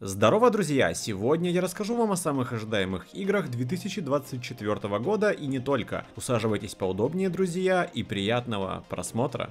Здорово, друзья! Сегодня я расскажу вам о самых ожидаемых играх 2024 года и не только. Усаживайтесь поудобнее, друзья, и приятного просмотра!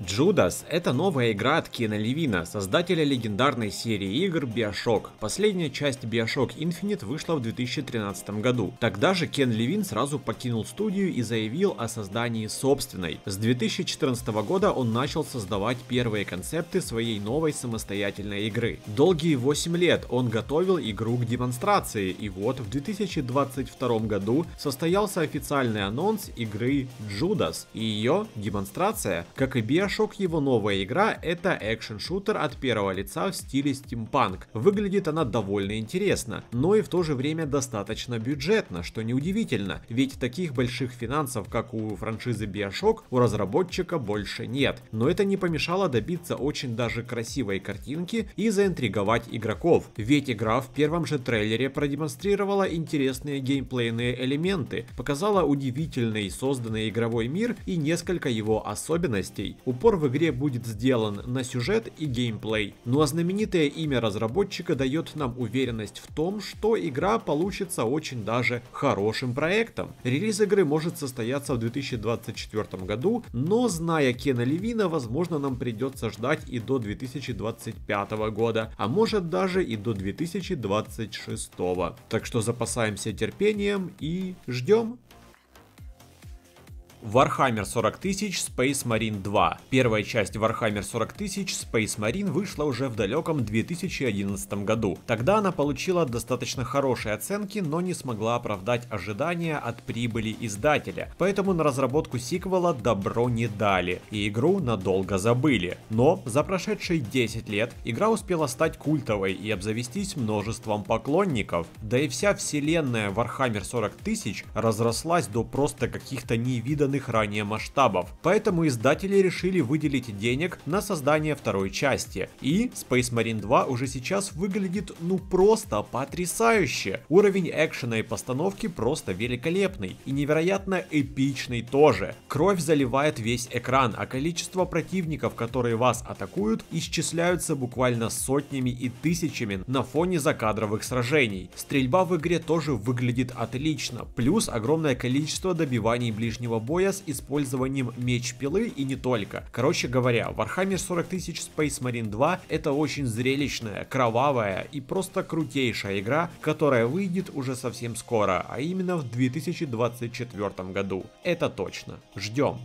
Judas – это новая игра от Кена Левина, создателя легендарной серии игр Bioshock. Последняя часть Bioshock Infinite вышла в 2013 году. Тогда же Кен Левин сразу покинул студию и заявил о создании собственной. С 2014 года он начал создавать первые концепты своей новой самостоятельной игры. Долгие 8 лет он готовил игру к демонстрации, и вот в 2022 году состоялся официальный анонс игры Judas и ее демонстрация, как и Bioshock меня его новая игра, это экшен-шутер от первого лица в стиле стимпанк. Выглядит она довольно интересно, но и в то же время достаточно бюджетно, что неудивительно, ведь таких больших финансов, как у франшизы Bioshock, у разработчика больше нет. Но это не помешало добиться очень даже красивой картинки и заинтриговать игроков, ведь игра в первом же трейлере продемонстрировала интересные геймплейные элементы, показала удивительный созданный игровой мир и несколько его особенностей. У Упор в игре будет сделан на сюжет и геймплей. Ну а знаменитое имя разработчика дает нам уверенность в том, что игра получится очень даже хорошим проектом. Релиз игры может состояться в 2024 году, но зная Кена Левина, возможно нам придется ждать и до 2025 года, а может даже и до 2026. Так что запасаемся терпением и ждем. Warhammer 40 тысяч Space Marine 2. Первая часть Warhammer 40 тысяч Space Marine вышла уже в далеком 2011 году. Тогда она получила достаточно хорошие оценки, но не смогла оправдать ожидания от прибыли издателя, поэтому на разработку сиквела добро не дали, и игру надолго забыли. Но за прошедшие 10 лет игра успела стать культовой и обзавестись множеством поклонников, да и вся вселенная Warhammer 40 тысяч разрослась до просто каких-то невиданных созданных ранее масштабов. Поэтому издатели решили выделить денег на создание второй части. И Space Marine 2 уже сейчас выглядит ну просто потрясающе. Уровень экшена и постановки просто великолепный. И невероятно эпичный тоже. Кровь заливает весь экран, а количество противников, которые вас атакуют, исчисляются буквально сотнями и тысячами на фоне закадровых сражений. Стрельба в игре тоже выглядит отлично, плюс огромное количество добиваний ближнего боя боя с использованием меч-пилы и не только. Короче говоря, Warhammer 40 000 Space Marine 2 это очень зрелищная, кровавая и просто крутейшая игра, которая выйдет уже совсем скоро, а именно в 2024 году. Это точно. Ждем.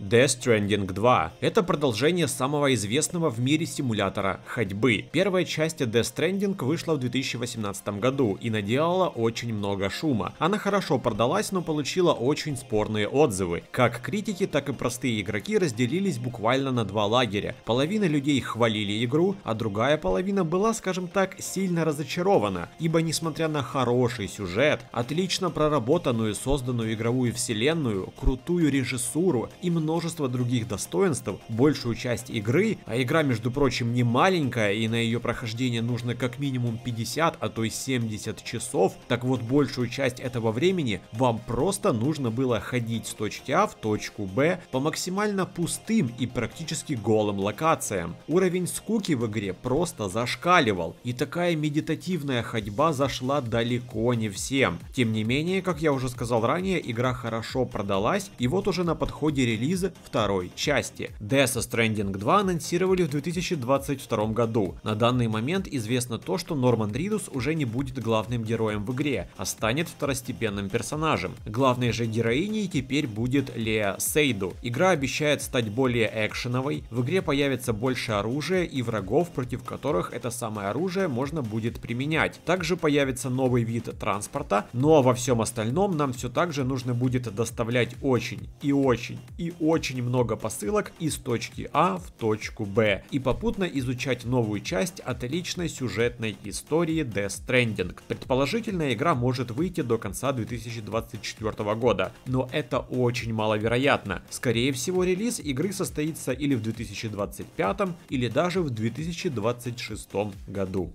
Death Stranding 2 — это продолжение самого известного в мире симулятора ходьбы. Первая часть Death Stranding вышла в 2018 году и наделала очень много шума. Она хорошо продалась, но получила очень спорные отзывы. Как критики, так и простые игроки разделились буквально на два лагеря. Половина людей хвалили игру, а другая половина была, скажем так, сильно разочарована, ибо несмотря на хороший сюжет, отлично проработанную созданную игровую вселенную, крутую режиссуру и много множество других достоинств, большую часть игры, а игра, между прочим, не маленькая, и на ее прохождение нужно как минимум 50, а то и 70 часов, так вот большую часть этого времени вам просто нужно было ходить с точки А в точку Б по максимально пустым и практически голым локациям. Уровень скуки в игре просто зашкаливал, и такая медитативная ходьба зашла далеко не всем. Тем не менее, как я уже сказал ранее, игра хорошо продалась, и вот уже на подходе релиза из второй части. Death Stranding 2 анонсировали в 2022 году. На данный момент известно то, что Норман Ридус уже не будет главным героем в игре, а станет второстепенным персонажем. Главной же героиней теперь будет Леа Сейду. Игра обещает стать более экшеновой, в игре появится больше оружия и врагов, против которых это самое оружие можно будет применять. Также появится новый вид транспорта, но во всем остальном нам все так же нужно будет доставлять очень и очень и очень много посылок из точки А в точку Б и попутно изучать новую часть отличной сюжетной истории Death Stranding. Предположительно, игра может выйти до конца 2024 года, но это очень маловероятно. Скорее всего, релиз игры состоится или в 2025, или даже в 2026 году.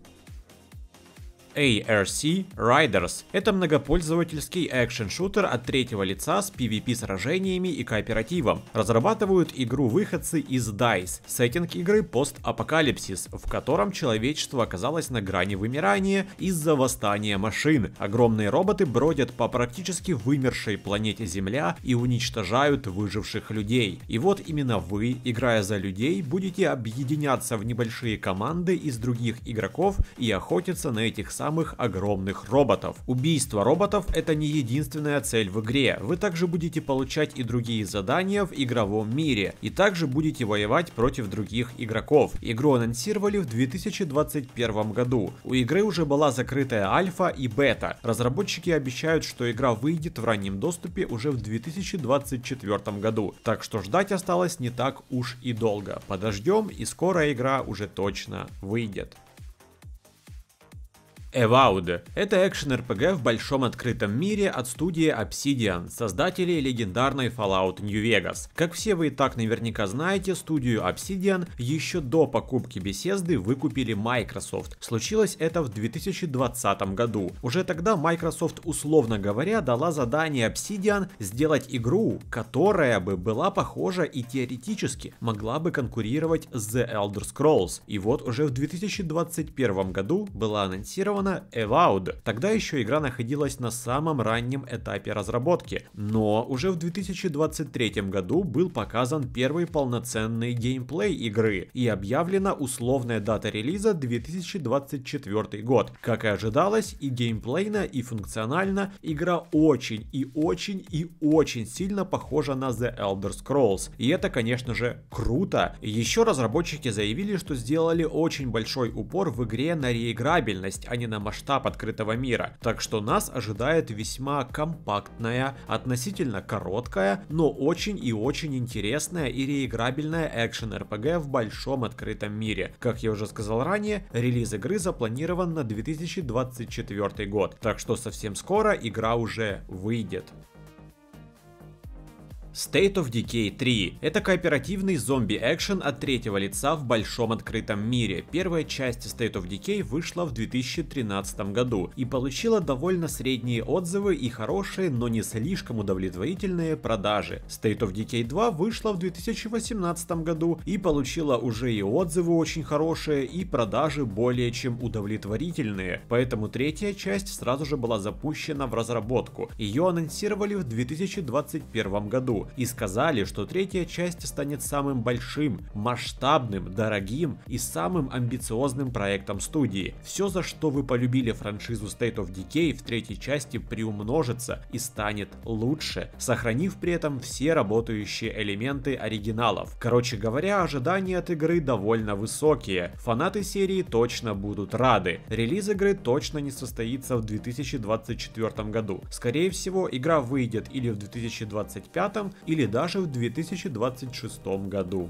ARC Riders. Это многопользовательский экшен-шутер от третьего лица с PvP-сражениями и кооперативом. Разрабатывают игру выходцы из DICE. Сеттинг игры постапокалипсис, в котором человечество оказалось на грани вымирания из-за восстания машин. Огромные роботы бродят по практически вымершей планете Земля и уничтожают выживших людей. И вот именно вы, играя за людей, будете объединяться в небольшие команды из других игроков и охотиться на этих самых самых огромных роботов. Убийство роботов это не единственная цель в игре. Вы также будете получать и другие задания в игровом мире, и также будете воевать против других игроков. Игру анонсировали в 2021 году. У игры уже была закрытая альфа и бета. Разработчики обещают, что игра выйдет в раннем доступе уже в 2024 году, так что ждать осталось не так уж и долго. Подождем и скоро игра уже точно выйдет. Avowed — это экшен-РПГ в большом открытом мире от студии Obsidian, создателей легендарной Fallout New Vegas. Как все вы и так наверняка знаете, студию Obsidian еще до покупки беседы выкупили Microsoft. Случилось это в 2020 году. Уже тогда Microsoft, условно говоря, дала задание Obsidian сделать игру, которая бы была похожа и теоретически могла бы конкурировать с The Elder Scrolls. И вот уже в 2021 году была анонсирована романа Avowed. Тогда еще игра находилась на самом раннем этапе разработки, но уже в 2023 году был показан первый полноценный геймплей игры и объявлена условная дата релиза 2024 год. Как и ожидалось, и геймплейно, и функционально игра очень и очень и очень сильно похожа на The Elder Scrolls. И это, конечно же, круто. Еще разработчики заявили, что сделали очень большой упор в игре на реиграбельность, а не на на масштаб открытого мира, так что нас ожидает весьма компактная, относительно короткая, но очень и очень интересная и реиграбельная экшен-РПГ в большом открытом мире. Как я уже сказал ранее, релиз игры запланирован на 2024 год, так что совсем скоро игра уже выйдет. State of Decay 3. Это кооперативный зомби-экшен от третьего лица в большом открытом мире. Первая часть State of Decay вышла в 2013 году и получила довольно средние отзывы и хорошие, но не слишком удовлетворительные продажи. State of Decay 2 вышла в 2018 году и получила уже и отзывы очень хорошие, и продажи более чем удовлетворительные. Поэтому третья часть сразу же была запущена в разработку. Ее анонсировали в 2021 году и сказали, что третья часть станет самым большим, масштабным, дорогим и самым амбициозным проектом студии. Все, за что вы полюбили франшизу State of Decay в третьей части приумножится и станет лучше, сохранив при этом все работающие элементы оригиналов. Короче говоря, ожидания от игры довольно высокие. Фанаты серии точно будут рады. Релиз игры точно не состоится в 2024 году. Скорее всего, игра выйдет или в 2025, или даже в 2026 году.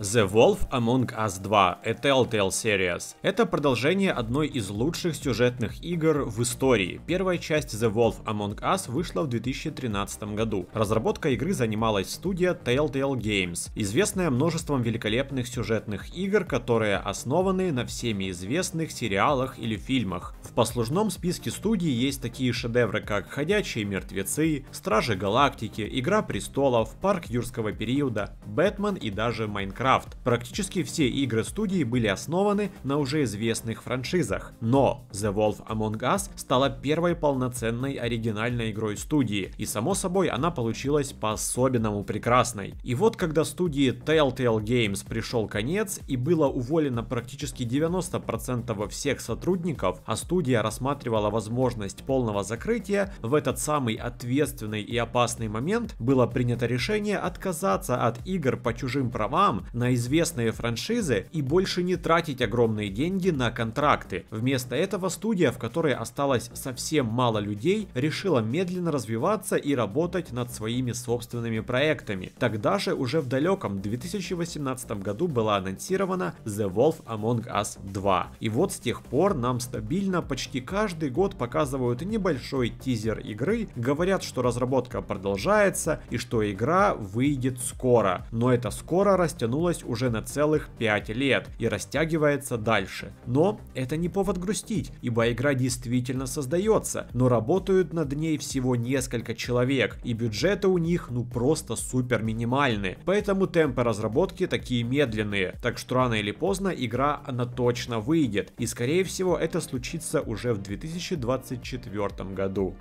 The Wolf Among Us 2 A Telltale Series. Это продолжение одной из лучших сюжетных игр в истории. Первая часть The Wolf Among Us вышла в 2013 году. Разработка игры занималась студия Telltale Games, известная множеством великолепных сюжетных игр, которые основаны на всеми известных сериалах или фильмах. В послужном списке студии есть такие шедевры, как «Ходячие мертвецы», «Стражи галактики», «Игра престолов», «Парк юрского периода», «Бэтмен» и даже «Майнкрафт». Warcraft. Практически все игры студии были основаны на уже известных франшизах, но The Wolf Among Us стала первой полноценной оригинальной игрой студии, и само собой она получилась по-особенному прекрасной. И вот когда студии Telltale Games пришел конец и было уволено практически 90% всех сотрудников, а студия рассматривала возможность полного закрытия, в этот самый ответственный и опасный момент было принято решение отказаться от игр по чужим правам, на известные франшизы и больше не тратить огромные деньги на контракты. Вместо этого студия, в которой осталось совсем мало людей, решила медленно развиваться и работать над своими собственными проектами. Тогда же уже в далеком 2018 году была анонсирована The Wolf Among Us 2. И вот с тех пор нам стабильно почти каждый год показывают небольшой тизер игры, говорят, что разработка продолжается и что игра выйдет скоро. Но это скоро растянулось затянулась уже на целых 5 лет и растягивается дальше. Но это не повод грустить, ибо игра действительно создается, но работают над ней всего несколько человек, и бюджеты у них ну просто супер минимальны. Поэтому темпы разработки такие медленные, так что рано или поздно игра она точно выйдет, и скорее всего это случится уже в 2024 году.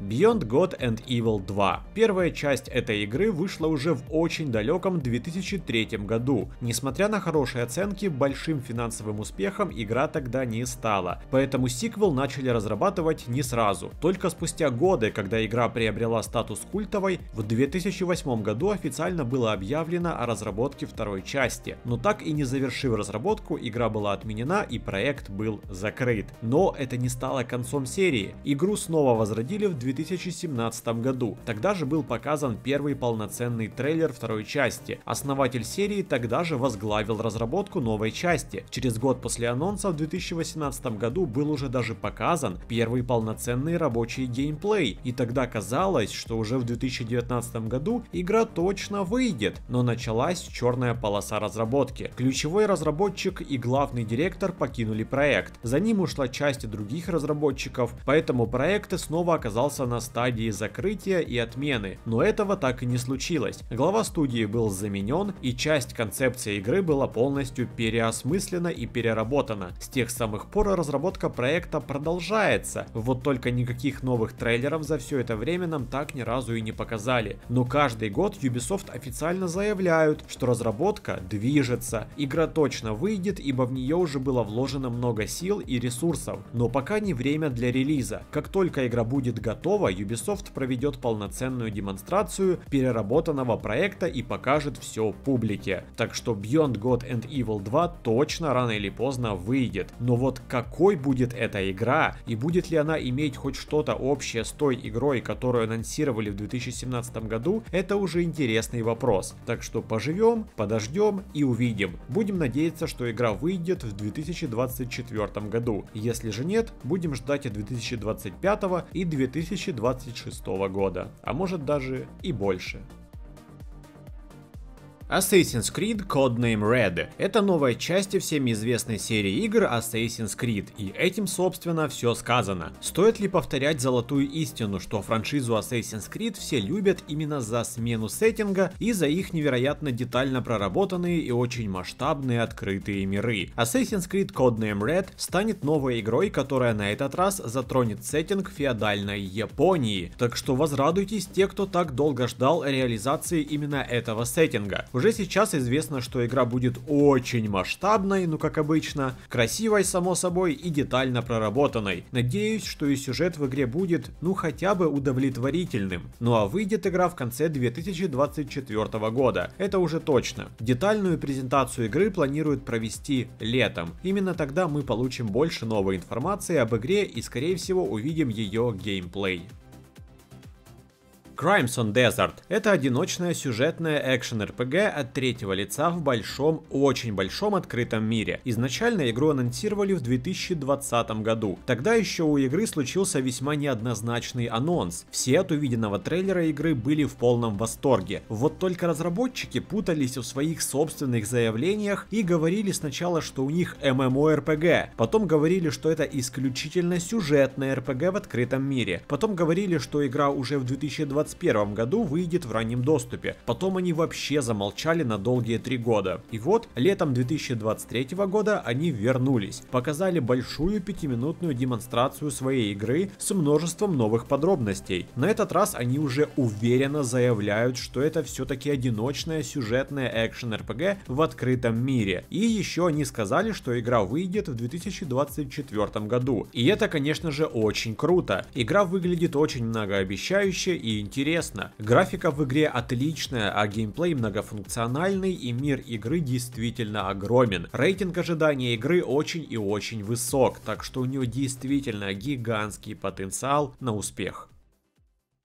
Beyond God and Evil 2. Первая часть этой игры вышла уже в очень далеком 2003 году. Несмотря на хорошие оценки, большим финансовым успехом игра тогда не стала, поэтому сиквел начали разрабатывать не сразу. Только спустя годы, когда игра приобрела статус культовой, в 2008 году официально было объявлено о разработке второй части. Но так и не завершив разработку, игра была отменена и проект был закрыт. Но это не стало концом серии. Игру снова возродили в 2000 2017 году. Тогда же был показан первый полноценный трейлер второй части. Основатель серии тогда же возглавил разработку новой части. Через год после анонса в 2018 году был уже даже показан первый полноценный рабочий геймплей. И тогда казалось, что уже в 2019 году игра точно выйдет. Но началась черная полоса разработки. Ключевой разработчик и главный директор покинули проект. За ним ушла часть других разработчиков, поэтому проект снова оказался оказался на стадии закрытия и отмены, но этого так и не случилось. Глава студии был заменен, и часть концепции игры была полностью переосмыслена и переработана. С тех самых пор разработка проекта продолжается, вот только никаких новых трейлеров за все это время нам так ни разу и не показали. Но каждый год Ubisoft официально заявляют, что разработка движется, игра точно выйдет, ибо в нее уже было вложено много сил и ресурсов. Но пока не время для релиза. Как только игра будет готова, готово, Ubisoft проведет полноценную демонстрацию переработанного проекта и покажет все публике. Так что Beyond God and Evil 2 точно рано или поздно выйдет. Но вот какой будет эта игра и будет ли она иметь хоть что-то общее с той игрой, которую анонсировали в 2017 году, это уже интересный вопрос. Так что поживем, подождем и увидим. Будем надеяться, что игра выйдет в 2024 году. Если же нет, будем ждать и 2025 и 2026 2026 года, а может даже и больше. Assassin's Creed Codename Red — это новая часть всем известной серии игр Assassin's Creed, и этим, собственно, все сказано. Стоит ли повторять золотую истину, что франшизу Assassin's Creed все любят именно за смену сеттинга и за их невероятно детально проработанные и очень масштабные открытые миры? Assassin's Creed Codename Red станет новой игрой, которая на этот раз затронет сеттинг феодальной Японии, так что возрадуйтесь те, кто так долго ждал реализации именно этого сеттинга. Уже сейчас известно, что игра будет очень масштабной, ну как обычно, красивой само собой и детально проработанной. Надеюсь, что и сюжет в игре будет, ну хотя бы удовлетворительным. Ну а выйдет игра в конце 2024 года, это уже точно. Детальную презентацию игры планируют провести летом. Именно тогда мы получим больше новой информации об игре и скорее всего увидим ее геймплей. Crimes on Desert. Это одиночная сюжетная экшен-РПГ от третьего лица в большом, очень большом открытом мире. Изначально игру анонсировали в 2020 году. Тогда еще у игры случился весьма неоднозначный анонс. Все от увиденного трейлера игры были в полном восторге. Вот только разработчики путались в своих собственных заявлениях и говорили сначала, что у них MMORPG, потом говорили, что это исключительно сюжетная рпг в открытом мире, потом говорили, что игра уже в 2020 2021 году выйдет в раннем доступе. Потом они вообще замолчали на долгие три года. И вот, летом 2023 года они вернулись, показали большую пятиминутную демонстрацию своей игры с множеством новых подробностей. На этот раз они уже уверенно заявляют, что это все-таки одиночная сюжетная экшен-РПГ в открытом мире. И еще они сказали, что игра выйдет в 2024 году. И это, конечно же, очень круто. Игра выглядит очень многообещающе и интересно интересно. Графика в игре отличная, а геймплей многофункциональный и мир игры действительно огромен. Рейтинг ожидания игры очень и очень высок, так что у нее действительно гигантский потенциал на успех.